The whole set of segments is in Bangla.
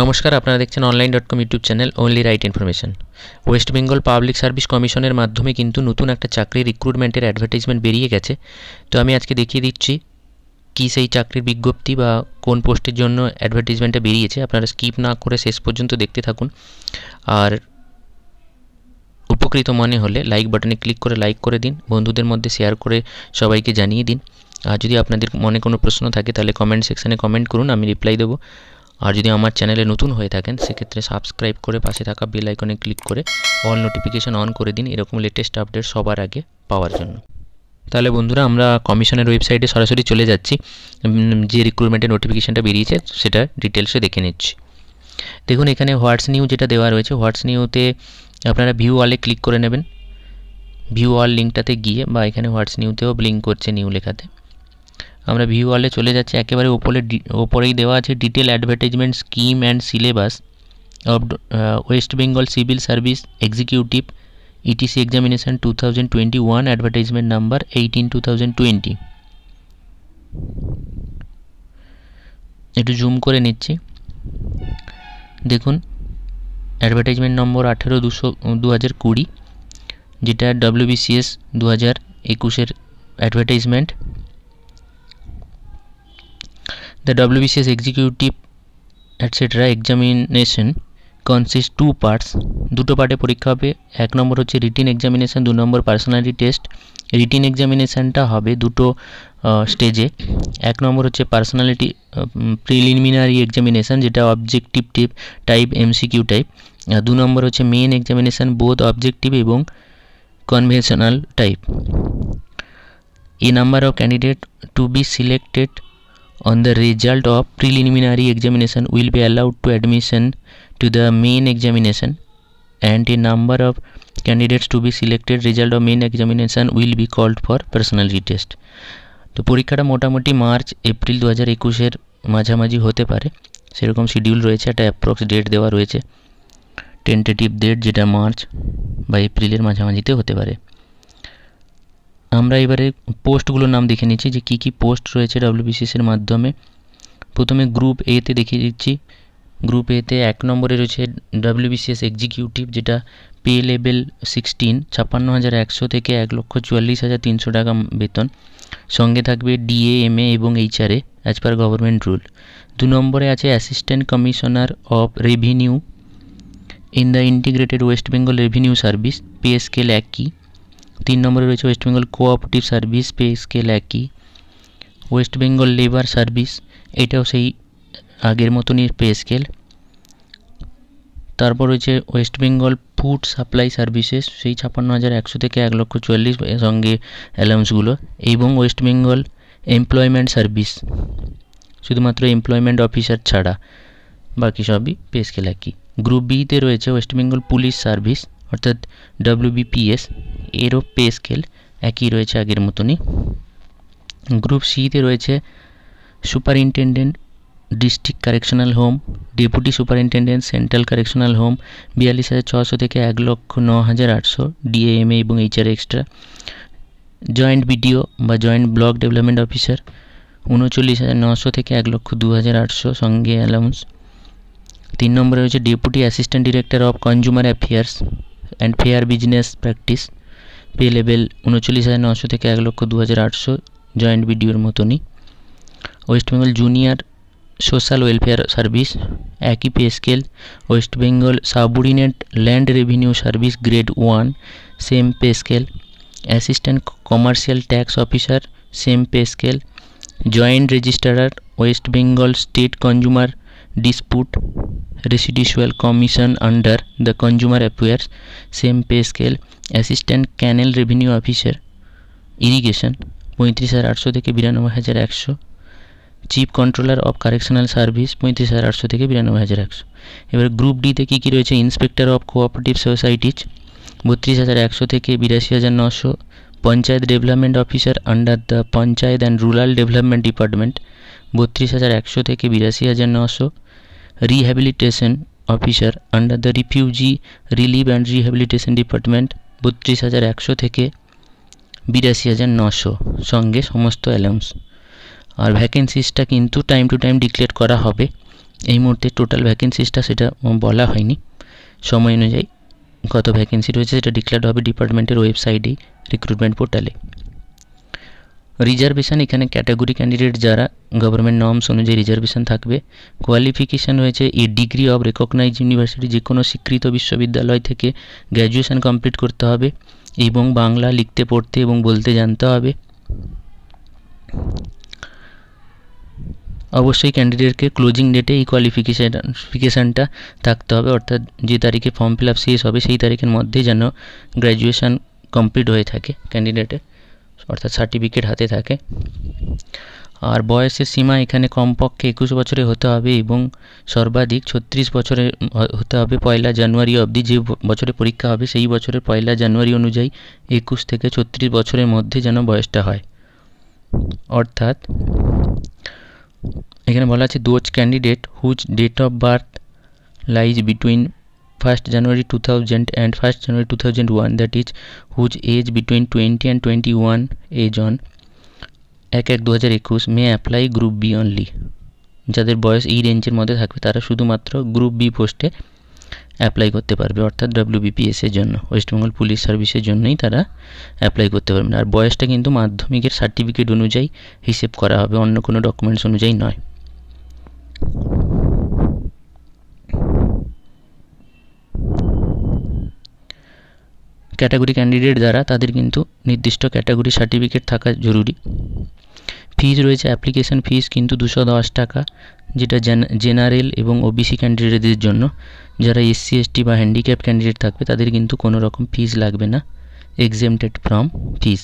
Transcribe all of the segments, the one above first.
নমস্কার আপনারা দেখছেন online dot com YouTube channel only right information West Bengal public service কমিশনের মাধ্যমে কিন্তু নতুন একটা চাকরির রিক্রুটমেন্টের অ্যাডভার্টাইজমেন্ট বেরিয়ে গেছে তো আমি আজকে দেখিয়ে দিচ্ছি কী সেই চাকরির বিজ্ঞপ্তি বা কোন পোস্টের জন্য অ্যাডভার্টিজমেন্টটা বেরিয়েছে আপনারা স্কিপ না করে শেষ পর্যন্ত দেখতে থাকুন আর উপকৃত মনে হলে লাইক বাটনে ক্লিক করে লাইক করে দিন বন্ধুদের মধ্যে শেয়ার করে সবাইকে জানিয়ে দিন আর যদি আপনাদের মনে কোনো প্রশ্ন থাকে তাহলে কমেন্ট সেকশানে কমেন্ট করুন আমি রিপ্লাই দেবো আর যদি আমার চ্যানেলে নতুন হয়ে থাকেন সেক্ষেত্রে সাবস্ক্রাইব করে পাশে থাকা বেল আইকনে ক্লিক করে অল নোটিফিকেশান অন করে দিন এরকম লেটেস্ট আপডেট সবার আগে পাওয়ার জন্য তাহলে বন্ধুরা আমরা কমিশনের ওয়েবসাইটে সরাসরি চলে যাচ্ছি যে রিক্রুটমেন্টের নোটিফিকেশানটা বেরিয়েছে সেটা ডিটেলসে দেখে নিচ্ছি দেখুন এখানে হোয়াটস নিউ যেটা দেওয়া রয়েছে হোয়াটস নিউতে আপনারা ভিউ ওয়ালে ক্লিক করে নেবেন ভিউ অল লিঙ্কটাতে গিয়ে বা এখানে হোয়াটস নিউতেও লিঙ্ক করছে নিউ লেখাতে আমরা ভিউ ওয়ালে চলে যাচ্ছি একেবারে ওপরে ওপরেই দেওয়া আছে detail advertisement scheme and syllabus of West Bengal civil service executive ETC examination two thousand twenty one advertisement number eighteen two thousand twenty একটু জুম করে নিচ্ছি দেখুন অ্যাডভার্টাইজমেন্ট নম্বর আঠেরো দুশো দু হাজার কুড়ি যেটা ডব্লিউবিসিএস দু হাজার একুশের advertisement The WBCS Executive etc. examination consist two parts দুটো পার্টে পরীক্ষা হবে এক নম্বর হচ্ছে রিটিন এক্সামিনেশান দু নম্বর পার্সোনালিটি টেস্ট রিটিন এক্সামিনেশানটা হবে দুটো স্টেজে এক নম্বর হচ্ছে পার্সোনালিটি প্রিলিমিনারি এক্সামিনেশান যেটা objective type type MCQ type আর দু নম্বর হচ্ছে মেন এক্সামিনেশান বোধ অবজেক্টিভ এবং conventional type a number of candidate to be selected on the result of preliminary examination will be allowed to admission to the main examination and a number of candidates to be selected result of main examination will be called for personality test তো পরীক্ষাটা মোটামুটি মার্চ এপ্রিল দু হাজার একুশের মাঝামাঝি হতে পারে সেরকম শিডিউল রয়েছে একটা অ্যাপ্রক্স ডেট দেওয়া রয়েছে টেন্টেটিভ ডেট যেটা মার্চ বা এপ্রিলের মাঝামাঝিতে হতে পারে আমরা এবারে পোস্টগুলোর নাম দেখে নিচ্ছি যে কি কি পোস্ট রয়েছে ডাব্লিউবিসিএসের মাধ্যমে প্রথমে গ্রুপ এতে দেখিয়ে দিচ্ছি গ্রুপ এতে এক নম্বরে রয়েছে ডাব্লিউবিসিএস এক্সিকিউটিভ যেটা পে লেভেল সিক্সটিন ছাপ্পান্ন হাজার একশো থেকে এক লক্ষ চুয়াল্লিশ হাজার তিনশো টাকা বেতন সঙ্গে থাকবে ডিএ এম এ এবং HRA as per government rule দু নম্বরে আছে assistant commissioner of revenue in the integrated West Bengal revenue service pay scale একই তিন নম্বরে রয়েছে West Bengal cooperative service pay scale একই বেঙ্গল লেবার সার্ভিস এটাও সেই আগের মতনই পে স্কেল তারপর রয়েছে West Bengal food supply services সেই ছাপ্পান্ন হাজার একশো থেকে এক লক্ষ চুয়াল্লিশ সঙ্গে অ্যালাউন্সগুলো এবং ওয়েস্ট বেঙ্গল এমপ্লয়মেন্ট সার্ভিস শুধুমাত্র এমপ্লয়মেন্ট অফিসার ছাড়া বাকি সবই পে স্কেল একই গ্রুপ বিতে রয়েছে ওয়েস্ট বেঙ্গল পুলিশ সার্ভিস অর্থাৎ ডব্লিউবিপিএস এরও পে স্কেল একই রয়েছে আগের মতনই গ্রুপ সিতে রয়েছে superintendent district correctional home deputy superintendent central correctional home বিয়াল্লিশ হাজার ছশো থেকে এক লক্ষ ন হাজার আটশো ডিএএমএ এবং এইচআর এক্সট্রা জয়েন্ট বিডিও বা জয়েন্ট ব্লক ডেভেলপমেন্ট অফিসার উনচল্লিশ হাজার নশো থেকে এক লক্ষ দু হাজার আটশো সঙ্গে অ্যালাউন্স তিন নম্বরে রয়েছে deputy assistant director of consumer affairs and fair business practice pay level উনচল্লিশ হাজার নশো থেকে এক লক্ষ দু হাজার আটশো জয়েন্ট বিডিওর মতনই West Bengal junior social welfare service একই pay scale Bengal subordinate land revenue service grade one same pay scale assistant commercial tax officer same pay scale joint registrar West Bengal state consumer dispute residual commission under the consumer affairs same pay scale assistant canal revenue officer irrigation পঁয়ত্রিশ হাজার আটশো থেকে বিরানব্বই হাজার একশো chief controller of correctional service পঁয়ত্রিশ হাজার আটশো থেকে বিরানব্বই হাজার একশো এবার গ্রুপ ডিতে কী কী রয়েছে ইন্সপেক্টর অফ কোঅপারেটিভ সোসাইটিজ বত্রিশ হাজার একশো থেকে বিরাশি হাজার নশো panchayat development officer under the panchayat and rural development department বত্রিশ হাজার একশো থেকে বিরাশি হাজার নশো rehabilitation officer under the refugee relief and rehabilitation department বত্রিশ হাজার একশো থেকে বিরাশি হাজার নশো সঙ্গে সমস্ত অ্যালাউন্স আর ভ্যাকেন্সিসটা কিন্তু টাইম টু টাইম ডিক্লেয়ার করা হবে এই মুহূর্তে টোটাল ভ্যাকেন্সিসটা সেটা বলা হয়নি সময় অনুযায়ী কত ভ্যাকেন্সি রয়েছে সেটা ডিক্লেয়ার হবে ডিপার্টমেন্টের ওয়েবসাইটে রিক্রুটমেন্ট পোর্টালে রিজার্ভেশন এখানে ক্যাটাগরি ক্যান্ডিডেট যারা গভর্নমেন্ট নর্মস অনুযায়ী রিজার্ভেশন থাকবে কোয়ালিফিকেশান রয়েছে a degree of recognise university যে কোনো স্বীকৃত বিশ্ববিদ্যালয় থেকে গ্র্যাজুয়েশান কমপ্লিট করতে হবে এবং বাংলা লিখতে পড়তে এবং বলতে জানতে হবে অবশ্যই ক্যান্ডিডেটকে ক্লোজিং ডেটে এই কোয়ালিফিকেশানটা থাকতে হবে অর্থাৎ যে তারিখে ফর্ম ফিল আপ শেষ হবে সেই তারিখের মধ্যে যেন গ্র্যাজুয়েশান কমপ্লিট হয়ে থাকে ক্যান্ডিডেটের অর্থাৎ সার্টিফিকেট হাতে থাকে আর বয়সের সীমা এখানে কমপক্ষে একুশ বছরে হতে হবে এবং সর্বাধিক ছত্রিশ বছরে হতে হবে পয়লা জানুয়ারি অবধি যে বছরে পরীক্ষা হবে সেই বছরের পয়লা জানুয়ারি অনুযায়ী একুশ থেকে ছত্রিশ বছরের মধ্যে যেন বয়সটা হয় অর্থাৎ এখানে বলা আছে those candidate whose date of birth lies between first January two thousand and first January two thousand one that is whose age between twenty and twenty one age on এক এক দু হাজার একুশ may apply group B only যাদের বয়স এই রেঞ্জের মধ্যে থাকবে তারা শুধুমাত্র গ্রুপ বি পোস্টে অ্যাপ্লাই করতে পারবে অর্থাৎ ডাব্লিউবিপিএস এর জন্য ওয়েস্টবেঙ্গল পুলিশ সার্ভিসের জন্যই তারা অ্যাপ্লাই করতে পারবেন আর বয়সটা কিন্তু মাধ্যমিকের সার্টিফিকেট অনুযায়ী হিসেব করা হবে অন্য কোনো ডকুমেন্টস অনুযায়ী নয় ক্যাটাগরি ক্যান্ডিডেট দ্বারা তাদের কিন্তু নির্দিষ্ট ক্যাটাগরি সার্টিফিকেট থাকা জরুরি ফিজ রয়েছে অ্যাপ্লিকেশন ফিজ কিন্তু দুশো দশ টাকা যেটা জেনারেল এবং ওবিসি ক্যান্ডিডেটদের জন্য যারা এসসি এসটি বা হ্যান্ডিক্যাপ ক্যান্ডিডেট থাকবে তাদের কিন্তু কোনো রকম ফিজ লাগবে না এক্সেমটেড ফ্রম ফিজ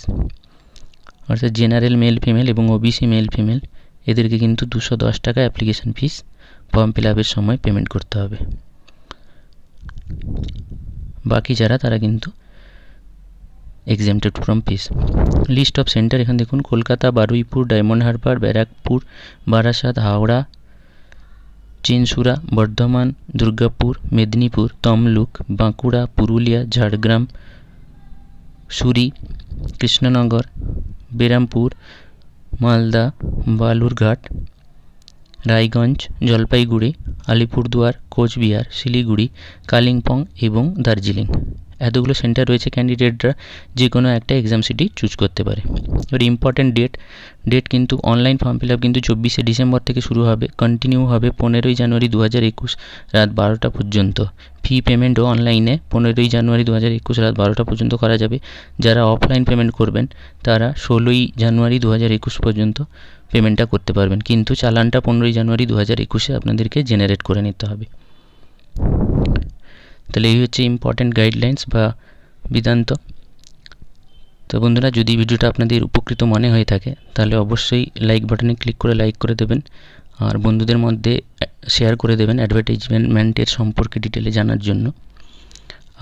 অর্থাৎ জেনারেল মেল ফিমেল এবং ওবিসি মেল ফিমেল এদেরকে কিন্তু দুশো দশ টাকা অ্যাপ্লিকেশন ফিস ফর্ম ফিল আপের সময় পেমেন্ট করতে হবে বাকি যারা তারা কিন্তু exempted from fees list of centre এখানে দেখুন কলকাতা বারুইপুর ডায়মন্ড হারবার ব্যারাকপুর বারাসাত হাওড়া চিনসুরা বর্ধমান দুর্গাপুর মেদিনীপুর তমলুক বাঁকুড়া পুরুলিয়া ঝাড়গ্রাম সুরি কৃষ্ণনগর বেরামপুর মালদা বালুরঘাট রায়গঞ্জ জলপাইগুড়ি আলিপুরদুয়ার কোচবিহার শিলিগুড়ি কালিম্পং এবং দার্জিলিং এতগুলো সেন্টার রয়েছে ক্যান্ডিডেটরা যে কোনো একটা এক্সাম সিটি চুজ করতে পারে এবার ইম্পর্ট্যান্ট ডেট ডেট কিন্তু অনলাইন ফর্ম ফিল আপ কিন্তু চব্বিশে ডিসেম্বর থেকে শুরু হবে কন্টিনিউ হবে পনেরোই জানুয়ারি দু হাজার একুশ রাত বারোটা পর্যন্ত ফি পেমেন্টও অনলাইনে পনেরোই জানুয়ারি দু হাজার একুশ রাত বারোটা পর্যন্ত করা যাবে যারা অফলাইন পেমেন্ট করবেন তারা ষোলোই জানুয়ারি দু হাজার একুশ পর্যন্ত পেমেন্টটা করতে পারবেন কিন্তু চালানটা পনেরোই জানুয়ারি দু হাজার একুশে আপনাদেরকে জেনারেট করে নিতে হবে তাহলে এই হচ্ছে ইম্পর্ট্যান্ট গাইডলাইন্স বা বিধান্ত তো বন্ধুরা যদি ভিডিওটা আপনাদের উপকৃত মনে হয়ে থাকে তাহলে অবশ্যই লাইক বাটনে ক্লিক করে লাইক করে দেবেন আর বন্ধুদের মধ্যে শেয়ার করে দেবেন অ্যাডভার্টাইজমেন্টের সম্পর্কে ডিটেলে জানার জন্য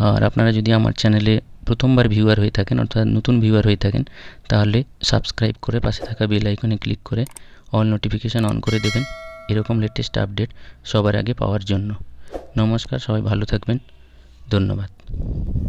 আর আপনারা যদি আমার চ্যানেলে প্রথমবার ভিউয়ার হয়ে থাকেন অর্থাৎ নতুন ভিউয়ার হয়ে থাকেন তাহলে সাবস্ক্রাইব করে পাশে থাকা বেল আইকনে ক্লিক করে অল নোটিফিকেশান অন করে দেবেন এরকম লেটেস্ট আপডেট সবার আগে পাওয়ার জন্য নমস্কার সবাই ভালো থাকবেন ধন্যবাদ